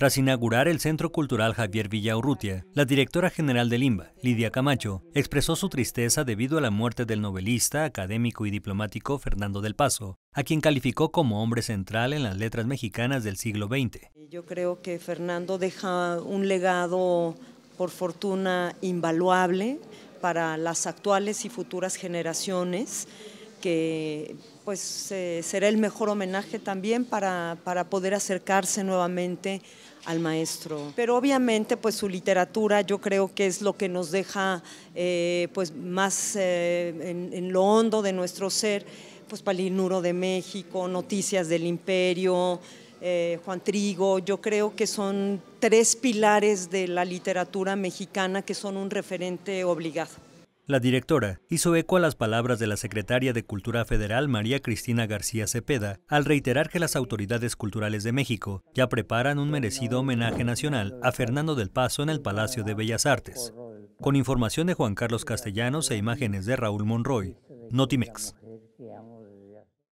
Tras inaugurar el Centro Cultural Javier Villaurrutia, la directora general de Limba, Lidia Camacho, expresó su tristeza debido a la muerte del novelista, académico y diplomático Fernando del Paso, a quien calificó como hombre central en las letras mexicanas del siglo XX. Yo creo que Fernando deja un legado, por fortuna, invaluable para las actuales y futuras generaciones que pues eh, será el mejor homenaje también para, poder acercarse nuevamente al maestro. Pero obviamente pues su literatura yo creo que es lo que nos deja eh, pues más eh, en, en, lo hondo de nuestro ser, pues Palinuro de México, Noticias del Imperio, Juan Trigo, yo creo que son tres pilares de la literatura mexicana que son un referente obligado. La directora hizo eco a las palabras de la secretaria de Cultura Federal María Cristina García Cepeda al reiterar que las autoridades culturales de México ya preparan un merecido homenaje nacional a Fernando del Paso en el Palacio de Bellas Artes. Con información de Juan Carlos Castellanos e imágenes de Raúl Monroy, Notimex.